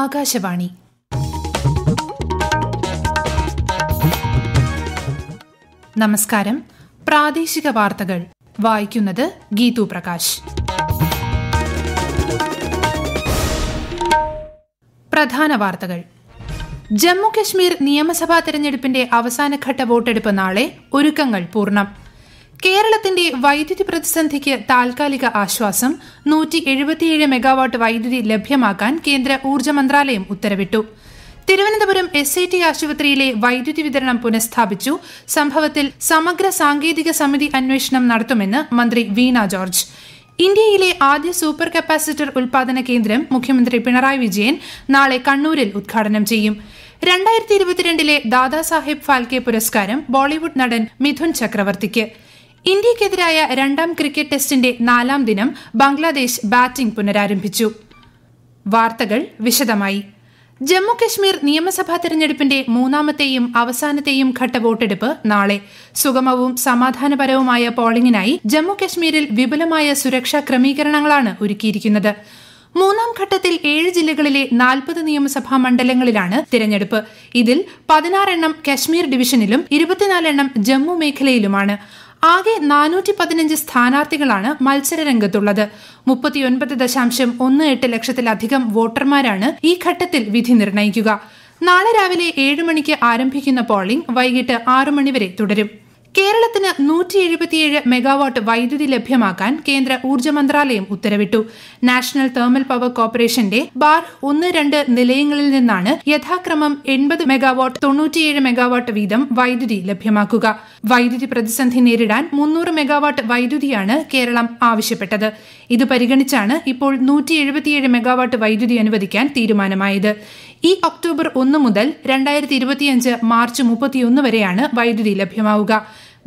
ആകാശവാണി നമസ്കാരം പ്രാദേശിക വാർത്തകൾ വായിക്കുന്നത് ഗീതു പ്രകാശ് പ്രധാന വാർത്തകൾ ജമ്മു കശ്മീർ നിയമസഭാ തെരഞ്ഞെടുപ്പിന്റെ അവസാനഘട്ട വോട്ടെടുപ്പ് നാളെ ഒരുക്കങ്ങൾ പൂർണ്ണം കേരളത്തിന്റെ വൈദ്യുതി പ്രതിസന്ധിക്ക് താൽക്കാലിക ആശ്വാസം നൂറ്റി എഴുപത്തിയേഴ് മെഗാവാട്ട് വൈദ്യുതി ലഭ്യമാക്കാൻ കേന്ദ്ര ഊർജ്ജ മന്ത്രാലയം ഉത്തരവിട്ടു തിരുവനന്തപുരം എസ് ഐ ടി ആശുപത്രിയിലെ വൈദ്യുതി വിതരണം പുനഃസ്ഥാപിച്ചു സംഭവത്തിൽ സമഗ്ര സാങ്കേതിക സമിതി അന്വേഷണം നടത്തുമെന്ന് മന്ത്രി വീണ ജോർജ് ഇന്ത്യയിലെ ആദ്യ സൂപ്പർ കപ്പാസിറ്റർ ഉൽപാദന കേന്ദ്രം മുഖ്യമന്ത്രി പിണറായി വിജയൻ നാളെ കണ്ണൂരിൽ ഉദ്ഘാടനം ചെയ്യും രണ്ടായിരത്തി ഇരുപത്തിരണ്ടിലെ ദാദാസാഹിബ് ഫാൽക്കെ പുരസ്കാരം ബോളിവുഡ് നടൻ മിഥുൻ ചക്രവർത്തിക്ക് ഇന്ത്യക്കെതിരായ രണ്ടാം ക്രിക്കറ്റ് ടെസ്റ്റിന്റെ നാലാം ദിനം ബംഗ്ലാദേശ് ബാറ്റിംഗ് പുനരാരംഭിച്ചു വാർത്തകൾ വിശദമായി ജമ്മു നിയമസഭാ തെരഞ്ഞെടുപ്പിന്റെ മൂന്നാമത്തെയും അവസാനത്തെയും ഘട്ട വോട്ടെടുപ്പ് നാളെ സുഗമവും സമാധാനപരവുമായ പോളിംഗിനായി ജമ്മു വിപുലമായ സുരക്ഷാ ക്രമീകരണങ്ങളാണ് ഒരുക്കിയിരിക്കുന്നത് മൂന്നാം ഘട്ടത്തിൽ ഏഴ് ജില്ലകളിലെ നാൽപ്പത് നിയമസഭാ മണ്ഡലങ്ങളിലാണ് തിരഞ്ഞെടുപ്പ് ഇതിൽ പതിനാറെണ്ണം കശ്മീർ ഡിവിഷനിലും ഇരുപത്തിനാലെണ്ണം ജമ്മു മേഖലയിലുമാണ് ആകെ നാനൂറ്റി പതിനഞ്ച് സ്ഥാനാർത്ഥികളാണ് മത്സരരംഗത്തുള്ളത് മുപ്പത്തിയൊൻപത് ദശാംശം ഒന്ന് എട്ട് ലക്ഷത്തിലധികം വോട്ടർമാരാണ് ഈ ഘട്ടത്തിൽ വിധി നിർണയിക്കുക നാളെ രാവിലെ ഏഴ് മണിക്ക് ആരംഭിക്കുന്ന പോളിംഗ് വൈകിട്ട് ആറു മണിവരെ തുടരും കേരളത്തിന് നൂറ്റി എഴുപത്തിയേഴ് മെഗാവാട്ട് വൈദ്യുതി ലഭ്യമാക്കാൻ കേന്ദ്ര ഊർജ്ജ മന്ത്രാലയം ഉത്തരവിട്ടു നാഷണൽ തെർമൽ പവർ കോർപ്പറേഷന്റെ ബാർ ഒന്ന് രണ്ട് നിലയങ്ങളിൽ നിന്നാണ് യഥാക്രമം എൺപത് മെഗാവാട്ട് തൊണ്ണൂറ്റിയേഴ് മെഗാവാട്ട് വീതം വൈദ്യുതി ലഭ്യമാക്കുക വൈദ്യുതി പ്രതിസന്ധി നേരിടാൻ മുന്നൂറ് മെഗാവാട്ട് വൈദ്യുതിയാണ് കേരളം ആവശ്യപ്പെട്ടത് ഇത് പരിഗണിച്ചാണ് ഇപ്പോൾ നൂറ്റി എഴുപത്തിയേഴ് മെഗാവാട്ട് വൈദ്യുതി അനുവദിക്കാൻ തീരുമാനമായത് ഈ ഒക്ടോബർ ഒന്ന് മുതൽ രണ്ടായിരത്തി ഇരുപത്തിയഞ്ച് മാർച്ച് മുപ്പത്തിയൊന്ന് വരെയാണ് വൈദ്യുതി ലഭ്യമാവുക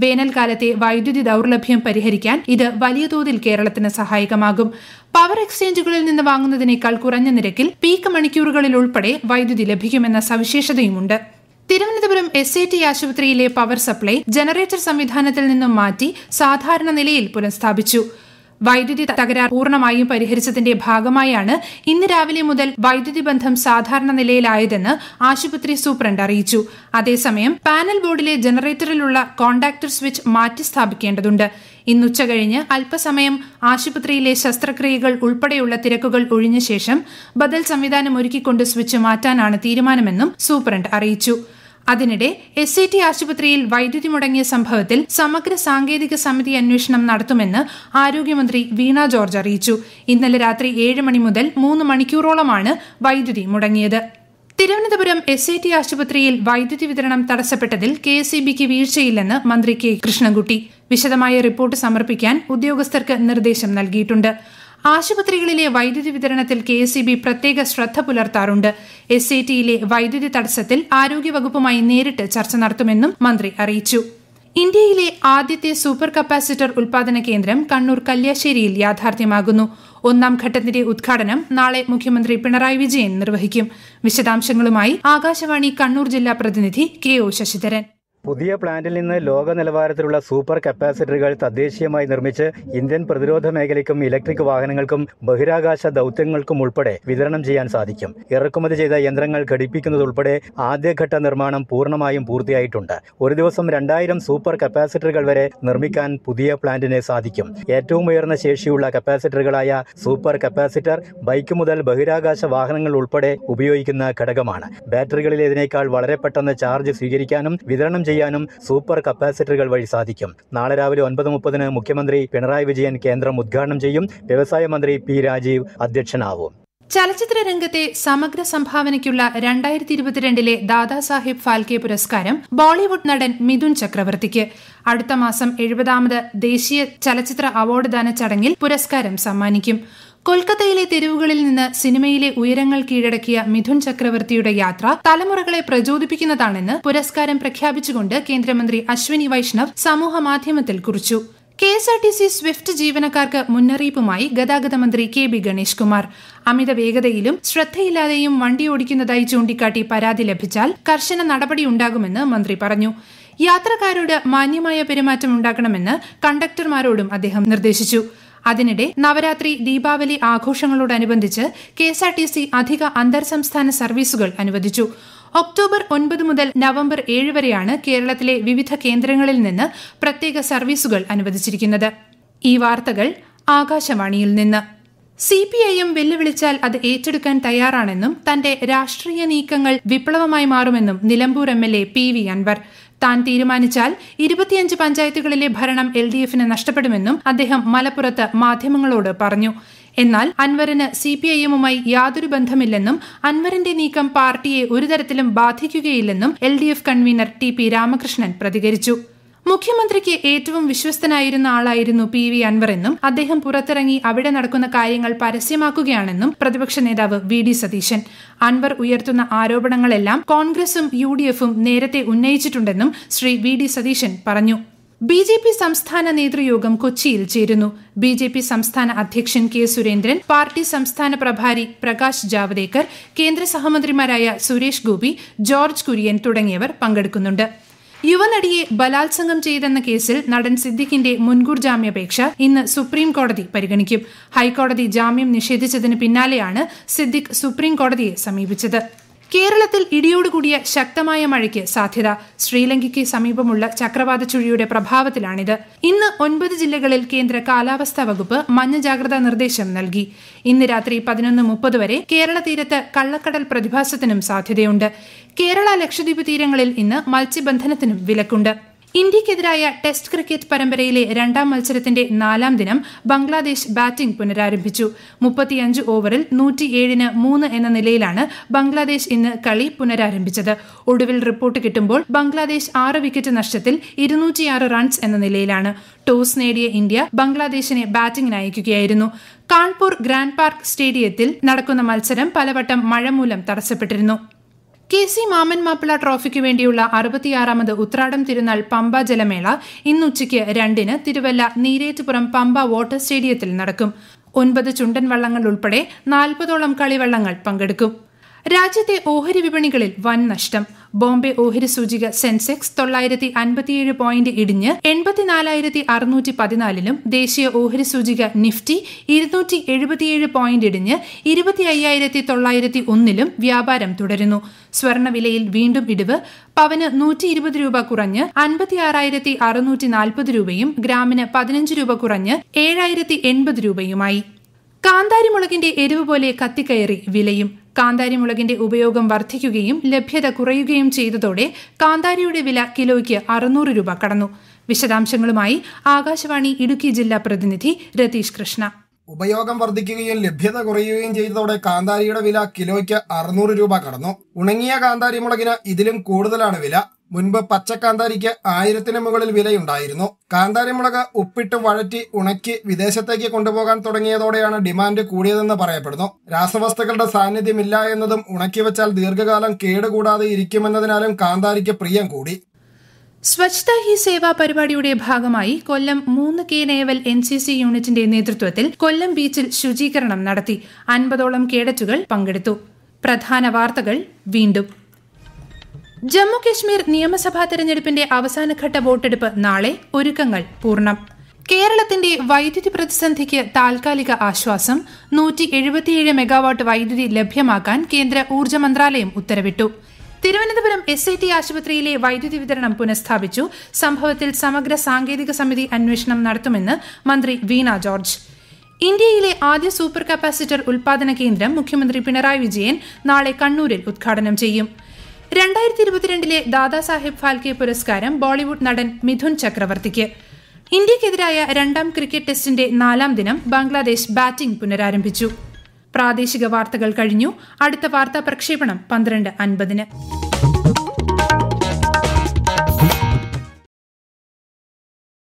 വേനൽക്കാലത്തെ വൈദ്യുതി ദൗർലഭ്യം പരിഹരിക്കാൻ ഇത് വലിയ തോതിൽ കേരളത്തിന് സഹായകമാകും പവർ എക്സ്ചേഞ്ചുകളിൽ നിന്ന് വാങ്ങുന്നതിനേക്കാൾ കുറഞ്ഞ നിരക്കിൽ പീക്ക് മണിക്കൂറുകളിൽ ഉൾപ്പെടെ വൈദ്യുതി ലഭിക്കുമെന്ന സവിശേഷതയുമുണ്ട് തിരുവനന്തപുരം എസ് എ ടി ആശുപത്രിയിലെ പവർ സപ്ലൈ ജനറേറ്റർ സംവിധാനത്തിൽ നിന്നും മാറ്റി സാധാരണ നിലയിൽ പുനഃസ്ഥാപിച്ചു വൈദ്യുതി തകരാർ പൂർണ്ണമായും പരിഹരിച്ചതിന്റെ ഭാഗമായാണ് ഇന്ന് രാവിലെ മുതൽ വൈദ്യുതി ബന്ധം സാധാരണ നിലയിലായതെന്ന് ആശുപത്രി സൂപ്രണ്ട് അറിയിച്ചു അതേസമയം പാനൽ ബോർഡിലെ ജനറേറ്ററിലുള്ള കോണ്ടാക്ടർ സ്വിച്ച് മാറ്റി സ്ഥാപിക്കേണ്ടതുണ്ട് ഇന്ന് ഉച്ചകഴിഞ്ഞ് അല്പസമയം ആശുപത്രിയിലെ ശസ്ത്രക്രിയകൾ ഉൾപ്പെടെയുള്ള തിരക്കുകൾ ഒഴിഞ്ഞ ശേഷം ബദൽ സംവിധാനം ഒരുക്കിക്കൊണ്ട് സ്വിച്ച് മാറ്റാനാണ് തീരുമാനമെന്നും സൂപ്രണ്ട് അറിയിച്ചു അതിനിടെ എസ് ഐ ടി ആശുപത്രിയിൽ വൈദ്യുതി മുടങ്ങിയ സംഭവത്തിൽ സമഗ്ര സാങ്കേതിക സമിതി അന്വേഷണം നടത്തുമെന്ന് ആരോഗ്യമന്ത്രി വീണ ജോർജ് അറിയിച്ചു ഇന്നലെ രാത്രി ഏഴ് മണി മുതൽ മൂന്ന് മണിക്കൂറോളമാണ് വൈദ്യുതി മുടങ്ങിയത് തിരുവനന്തപുരം എസ് ഐ ടി ആശുപത്രിയിൽ വൈദ്യുതി വിതരണം തടസ്സപ്പെട്ടതിൽ കെ എസ് ഇ ബിക്ക് വീഴ്ചയില്ലെന്ന് മന്ത്രി കെ കൃഷ്ണൻകുട്ടി വിശദമായ റിപ്പോർട്ട് സമർപ്പിക്കാൻ ഉദ്യോഗസ്ഥർക്ക് നിർദ്ദേശം നൽകിയിട്ടുണ്ട് ആശുപത്രികളിലെ വൈദ്യുതി വിതരണത്തിൽ കെ എസ് ബി പ്രത്യേക ശ്രദ്ധ പുലർത്താറുണ്ട് എസ് ഐ ടിയിലെ വൈദ്യുതി തടസ്സത്തിൽ ആരോഗ്യവകുപ്പുമായി നേരിട്ട് ചർച്ച നടത്തുമെന്നും മന്ത്രി അറിയിച്ചു ഇന്ത്യയിലെ ആദ്യത്തെ സൂപ്പർ കപ്പാസിറ്റർ ഉൽപാദന കേന്ദ്രം കണ്ണൂർ കല്യാശ്ശേരിയിൽ യാഥാർത്ഥ്യമാകുന്നു ഒന്നാം ഘട്ടത്തിന്റെ ഉദ്ഘാടനം നാളെ മുഖ്യമന്ത്രി പിണറായി വിജയൻ നിർവഹിക്കും വിശദാംശങ്ങളുമായി ആകാശവാണി കണ്ണൂർ ജില്ലാ പ്രതിനിധി കെ ഒ ശശിധരൻ പുതിയ പ്ലാന്റിൽ നിന്ന് ലോക നിലവാരത്തിലുള്ള സൂപ്പർ കപ്പാസിറ്ററുകൾ തദ്ദേശീയമായി നിർമ്മിച്ച് ഇന്ത്യൻ പ്രതിരോധ മേഖലയ്ക്കും ഇലക്ട്രിക് വാഹനങ്ങൾക്കും ബഹിരാകാശ ദൗത്യങ്ങൾക്കും ഉൾപ്പെടെ വിതരണം ചെയ്യാൻ സാധിക്കും ഇറക്കുമതി ചെയ്ത യന്ത്രങ്ങൾ ഘടിപ്പിക്കുന്നതുൾപ്പെടെ ആദ്യഘട്ട നിർമ്മാണം പൂർണ്ണമായും പൂർത്തിയായിട്ടുണ്ട് ഒരു ദിവസം രണ്ടായിരം സൂപ്പർ കപ്പാസിറ്ററുകൾ വരെ നിർമ്മിക്കാൻ പുതിയ പ്ലാന്റിനെ സാധിക്കും ഏറ്റവും ഉയർന്ന ശേഷിയുള്ള കപ്പാസിറ്ററുകളായ സൂപ്പർ കപ്പാസിറ്റർ ബൈക്ക് മുതൽ ബഹിരാകാശ വാഹനങ്ങൾ ഉൾപ്പെടെ ഉപയോഗിക്കുന്ന ഘടകമാണ് ബാറ്ററികളിലേതിനേക്കാൾ വളരെ പെട്ടെന്ന് ചാർജ് സ്വീകരിക്കാനും വിതരണം ചെയ്യാനും സൂപ്പർ കപ്പാസിറ്ററുകൾ വഴി സാധിക്കും നാളെ രാവിലെ ഒൻപത് മുപ്പതിന് മുഖ്യമന്ത്രി പിണറായി വിജയൻ കേന്ദ്രം ഉദ്ഘാടനം ചെയ്യും വ്യവസായ മന്ത്രി പി രാജീവ് അധ്യക്ഷനാവും ചലച്ചിത്ര രംഗത്തെ സമഗ്ര സംഭാവനയ്ക്കുള്ള രണ്ടായിരത്തി ഇരുപത്തിരണ്ടിലെ ദാദാസാഹിബ് ഫാൽക്കെ പുരസ്കാരം ബോളിവുഡ് നടൻ മിഥുൻ ചക്രവർത്തിക്ക് അടുത്ത മാസം എഴുപതാമത് ദേശീയ ചലച്ചിത്ര അവാർഡ് ദാന ചടങ്ങിൽ പുരസ്കാരം സമ്മാനിക്കും കൊൽക്കത്തയിലെ തെരുവുകളിൽ നിന്ന് സിനിമയിലെ ഉയരങ്ങൾ കീഴടക്കിയ മിഥുൻ ചക്രവർത്തിയുടെ യാത്ര തലമുറകളെ പ്രചോദിപ്പിക്കുന്നതാണെന്ന് പുരസ്കാരം പ്രഖ്യാപിച്ചുകൊണ്ട് കേന്ദ്രമന്ത്രി അശ്വിനി വൈഷ്ണവ് സമൂഹ മാധ്യമത്തിൽ കുറിച്ചു K S R T C swift ജീവനക്കാർക്ക് മുന്നറിയിപ്പുമായി ഗതാഗത മന്ത്രി കെ ബി ഗണേഷ് കുമാർ അമിത വേഗതയിലും ശ്രദ്ധയില്ലാതെയും വണ്ടി ഓടിക്കുന്നതായി ചൂണ്ടിക്കാട്ടി പരാതി ലഭിച്ചാൽ കർശന നടപടിയുണ്ടാകുമെന്ന് മന്ത്രി പറഞ്ഞു യാത്രക്കാരോട് മാന്യമായ പെരുമാറ്റം ഉണ്ടാക്കണമെന്ന് കണ്ടക്ടർമാരോടും അദ്ദേഹം നിർദ്ദേശിച്ചു അതിനിടെ നവരാത്രി ദീപാവലി ആഘോഷങ്ങളോടനുബന്ധിച്ച് K S R T C അധിക അന്തർ സംസ്ഥാന സർവീസുകൾ അനുവദിച്ചു ഒക്ടോബർ ഒൻപത് മുതൽ നവംബർ ഏഴ് വരെയാണ് കേരളത്തിലെ വിവിധ കേന്ദ്രങ്ങളിൽ നിന്ന് പ്രത്യേക സർവീസുകൾ അനുവദിച്ചിരിക്കുന്നത് ഈ വാർത്തകൾ ആകാശവാണിയിൽ നിന്ന് സി പി ഐ എം വെല്ലുവിളിച്ചാൽ അത് ഏറ്റെടുക്കാൻ തയ്യാറാണെന്നും തന്റെ രാഷ്ട്രീയ നീക്കങ്ങൾ വിപ്ലവമായി മാറുമെന്നും Nilambur M L A P V Anvar താൻ തീരുമാനിച്ചാൽ ഇരുപത്തിയഞ്ച് പഞ്ചായത്തുകളിലെ ഭരണം എൽ ഡി എഫിന് നഷ്ടപ്പെടുമെന്നും അദ്ദേഹം മലപ്പുറത്ത് മാധ്യമങ്ങളോട് പറഞ്ഞു എന്നാൽ അൻവറിന് സി പി ഐ എമ്മുമായി യാതൊരു ബന്ധമില്ലെന്നും അൻവറിന്റെ നീക്കം പാർട്ടിയെ ഒരു തരത്തിലും ബാധിക്കുകയില്ലെന്നും L D F convener T P Ramakrishnan പ്രതികരിച്ചു മുഖ്യമന്ത്രിക്ക് ഏറ്റവും വിശ്വസ്തനായിരുന്ന ആളായിരുന്നു പി വി അൻവർ എന്നും അദ്ദേഹം പുറത്തിറങ്ങി അവിടെ നടക്കുന്ന കാര്യങ്ങൾ പരസ്യമാക്കുകയാണെന്നും പ്രതിപക്ഷ നേതാവ് വി ഡി സതീശൻ അൻവർ ഉയർത്തുന്ന ആരോപണങ്ങളെല്ലാം കോൺഗ്രസും യു ഡി എഫും നേരത്തെ ഉന്നയിച്ചിട്ടുണ്ടെന്നും ശ്രീ വി ഡി സതീശൻ പറഞ്ഞു ബി ജെ പി സംസ്ഥാന നേതൃയോഗം കൊച്ചിയിൽ ചേരുന്നു ബി ജെ പി സംസ്ഥാന അധ്യക്ഷൻ കെ സുരേന്ദ്രൻ പാർട്ടി സംസ്ഥാന പ്രഭാരി പ്രകാശ് ജാവ്ദേക്കർ കേന്ദ്ര സഹമന്ത്രിമാരായ സുരേഷ് ഗോപി ജോർജ് കുര്യൻ തുടങ്ങിയവർ പങ്കെടുക്കുന്നുണ്ട് യുവനടിയെ ബലാത്സംഗം ചെയ്തെന്ന കേസിൽ നടൻ സിദ്ദിഖിന്റെ മുൻകൂർ ജാമ്യാപേക്ഷ ഇന്ന് സുപ്രീം കോടതി പരിഗണിക്കും ഹൈക്കോടതി ജാമ്യം നിഷേധിച്ചതിന് പിന്നാലെയാണ് സിദ്ദിഖ് സുപ്രീം കോടതിയെ സമീപിച്ചത് കേരളത്തിൽ ഇടിയോടുകൂടിയ ശക്തമായ മഴയ്ക്ക് സാധ്യത ശ്രീലങ്കയ്ക്ക് സമീപമുള്ള ചക്രവാത ചുഴിയുടെ പ്രഭാവത്തിലാണിത് ഇന്ന് ഒൻപത് ജില്ലകളിൽ കേന്ദ്ര കാലാവസ്ഥാ വകുപ്പ് മഞ്ഞ ജാഗ്രതാ നിർദ്ദേശം നൽകി ഇന്ന് രാത്രി പതിനൊന്ന് മുപ്പത് വരെ കേരള തീരത്ത് കള്ളക്കടൽ പ്രതിഭാസത്തിനും സാധ്യതയുണ്ട് കേരള ലക്ഷദ്വീപ് തീരങ്ങളിൽ ഇന്ന് മത്സ്യബന്ധനത്തിനും വിലക്കുണ്ട് ഇന്ത്യക്കെതിരായ ടെസ്റ്റ് ക്രിക്കറ്റ് പരമ്പരയിലെ രണ്ടാം മത്സരത്തിന്റെ നാലാം ദിനം ബംഗ്ലാദേശ് ബാറ്റിംഗ് പുനരാരംഭിച്ചു മുപ്പത്തിയഞ്ച് ഓവറിൽ നൂറ്റിയേഴിന് മൂന്ന് എന്ന നിലയിലാണ് ബംഗ്ലാദേശ് ഇന്ന് കളി പുനരാരംഭിച്ചത് ഒടുവിൽ റിപ്പോർട്ട് കിട്ടുമ്പോൾ ബംഗ്ലാദേശ് ആറ് വിക്കറ്റ് നഷ്ടത്തിൽ ഇരുന്നൂറ്റിയാറ് റൺസ് എന്ന നിലയിലാണ് ടോസ് നേടിയ ഇന്ത്യ ബംഗ്ലാദേശിനെ ബാറ്റിംഗിന് അയക്കുകയായിരുന്നു കാൺപൂർ ഗ്രാൻഡ് പാർക്ക് സ്റ്റേഡിയത്തിൽ നടക്കുന്ന മത്സരം പലവട്ടം മഴ മൂലം തടസ്സപ്പെട്ടിരുന്നു കെ സി മാമൻ മാപ്പിള ട്രോഫിക്ക് വേണ്ടിയുള്ള അറുപത്തിയാറാമത് ഉത്രാടം തിരുനാൾ പമ്പ ജലമേള ഇന്ന് ഉച്ചയ്ക്ക് രണ്ടിന് തിരുവല്ല നീരേറ്റുപുറം പമ്പ വാട്ടർ സ്റ്റേഡിയത്തിൽ നടക്കും ഒൻപത് ചുണ്ടൻ വള്ളങ്ങൾ ഉൾപ്പെടെ നാൽപ്പതോളം കളിവള്ളങ്ങൾ പങ്കെടുക്കും രാജ്യത്തെ ഓഹരി വിപണികളിൽ വൻ നഷ്ടം ബോംബെ ഓഹരി സൂചിക സെൻസെക്സ് തൊള്ളായിരത്തി അൻപത്തിയേഴ് പോയിന്റ് ഇടിഞ്ഞ് എൺപത്തിനാലായിരത്തി അറുന്നൂറ്റി പതിനാലിലും ദേശീയ ഓഹരി സൂചിക നിഫ്റ്റി ഇരുന്നൂറ്റി എഴുപത്തിയേഴ് പോയിന്റ് ഇടിഞ്ഞ് ഇരുപത്തി അയ്യായിരത്തി തൊള്ളായിരത്തി ഒന്നിലും വ്യാപാരം തുടരുന്നു സ്വർണ്ണവിലയിൽ വീണ്ടും ഇടിവ് പവന് നൂറ്റി ഇരുപത് രൂപ കുറഞ്ഞ് അൻപത്തി ആറായിരത്തി അറുന്നൂറ്റി നാൽപ്പത് രൂപയും ഗ്രാമിന് പതിനഞ്ച് രൂപ കുറഞ്ഞ് ഏഴായിരത്തി എൺപത് രൂപയുമായി കാന്താരിമുളകിന്റെ എരിവ് പോലെ കത്തിക്കയറി വിലയും മുളകിന്റെ ഉപയോഗം വർദ്ധിക്കുകയും ലഭ്യത കുറയുകയും ചെയ്തതോടെ കാന്താരിയുടെ വില കിലോയ്ക്ക് അറുന്നൂറ് രൂപ കടന്നു വിശദാംശങ്ങളുമായി ആകാശവാണി ഇടുക്കി ജില്ലാ പ്രതിനിധി രതീഷ് കൃഷ്ണ ഉപയോഗം വർദ്ധിക്കുകയും ലഭ്യത കുറയുകയും ചെയ്തതോടെ കാന്താരിയുടെ വില കിലോയ്ക്ക് അറുന്നൂറ് രൂപ കടന്നു ഉണങ്ങിയ കാന്താരി മുളകിന് ഇതിലും കൂടുതലാണ് വില മുൻപ് കാന്താരിക്ക് ആയിരത്തിന് മുകളിൽ വിലയുണ്ടായിരുന്നു മുളക് ഉപ്പിട്ട് വഴറ്റി ഉണക്കി വിദേശത്തേക്ക് കൊണ്ടുപോകാൻ തുടങ്ങിയതോടെയാണ് ഡിമാൻഡ് കൂടിയതെന്ന് പറയപ്പെടുന്നു രാസവസ്തുക്കളുടെ സാന്നിധ്യമില്ല എന്നതും ഉണക്കി വെച്ചാൽ ദീർഘകാലം കേടുകൂടാതെ ഇരിക്കുമെന്നതിനാലും കാന്താരിക്ക് പ്രിയം കൂടി സ്വച്ഛത ഹി സേവ പരിപാടിയുടെ ഭാഗമായി കൊല്ലം മൂന്ന് K naval N C C യൂണിറ്റിന്റെ നേതൃത്വത്തിൽ കൊല്ലം ബീച്ചിൽ ശുചീകരണം നടത്തി അൻപതോളം കേഡറ്റുകൾ പങ്കെടുത്തു പ്രധാന വാർത്തകൾ വീണ്ടും ജമ്മു കശ്മീർ നിയമസഭാ തെരഞ്ഞെടുപ്പിന്റെ അവസാനഘട്ട വോട്ടെടുപ്പ് നാളെ ഒരുക്കങ്ങൾ പൂർണ്ണം കേരളത്തിന്റെ വൈദ്യുതി പ്രതിസന്ധിക്ക് താൽക്കാലിക ആശ്വാസം നൂറ്റി എഴുപത്തിയേഴ് മെഗാവാട്ട് വൈദ്യുതി ലഭ്യമാക്കാൻ കേന്ദ്ര ഊർജ്ജ മന്ത്രാലയം ഉത്തരവിട്ടു തിരുവനന്തപുരം എസ് ഐ ടി ആശുപത്രിയിലെ വൈദ്യുതി വിതരണം പുനഃസ്ഥാപിച്ചു സംഭവത്തിൽ സമഗ്ര സാങ്കേതിക സമിതി അന്വേഷണം നടത്തുമെന്ന് മന്ത്രി വീണ ജോർജ് ഇന്ത്യയിലെ ആദ്യ സൂപ്പർ കപ്പാസിറ്റർ ഉൽപാദന കേന്ദ്രം മുഖ്യമന്ത്രി പിണറായി വിജയൻ നാളെ കണ്ണൂരിൽ ഉദ്ഘാടനം ചെയ്യും രണ്ടായിരത്തി ഇരുപത്തിരണ്ടിലെ ദാദാസാഹിബ് ഫാൽക്കെ പുരസ്കാരം ബോളിവുഡ് നടൻ മിഥുൻ ചക്രവർത്തിക്ക് ഇന്ത്യക്കെതിരായ രണ്ടാം ക്രിക്കറ്റ് ടെസ്റ്റിന്റെ നാലാം ദിനം ബംഗ്ലാദേശ് ബാറ്റിംഗ് പുനരാരംഭിച്ചു പ്രാദേശിക വാർത്തകൾ കഴിഞ്ഞു അടുത്ത വാർത്താ പ്രക്ഷേപണം പന്ത്രണ്ട് അൻപതിന്